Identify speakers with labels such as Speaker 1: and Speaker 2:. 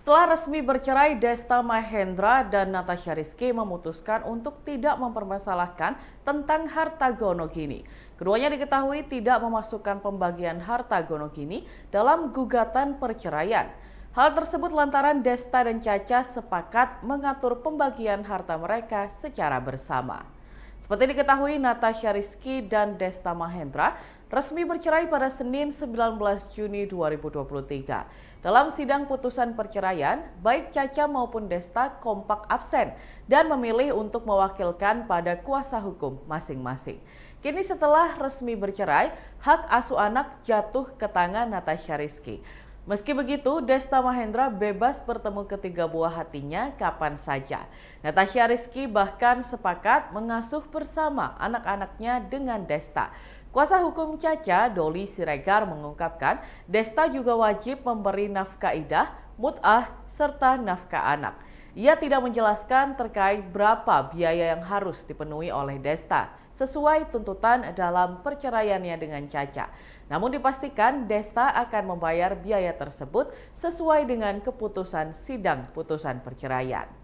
Speaker 1: Setelah resmi bercerai, Desta Mahendra dan Natasha Rizky memutuskan untuk tidak mempermasalahkan tentang harta gono gini. Keduanya diketahui tidak memasukkan pembagian harta gono gini dalam gugatan perceraian. Hal tersebut lantaran Desta dan Caca sepakat mengatur pembagian harta mereka secara bersama. Seperti diketahui, Natasha Rizky dan Desta Mahendra resmi bercerai pada Senin 19 Juni 2023. Dalam sidang putusan perceraian, baik Caca maupun Desta kompak absen dan memilih untuk mewakilkan pada kuasa hukum masing-masing. Kini setelah resmi bercerai, hak asuh anak jatuh ke tangan Natasha Rizky. Meski begitu, Desta Mahendra bebas bertemu ketiga buah hatinya kapan saja. Natasha Rizky bahkan sepakat mengasuh bersama anak-anaknya dengan Desta. Kuasa hukum Caca, Doli Siregar mengungkapkan, Desta juga wajib memberi nafkah idah, mut'ah, serta nafkah anak. Ia tidak menjelaskan terkait berapa biaya yang harus dipenuhi oleh Desta sesuai tuntutan dalam perceraiannya dengan Caca. Namun dipastikan Desta akan membayar biaya tersebut sesuai dengan keputusan sidang putusan perceraian.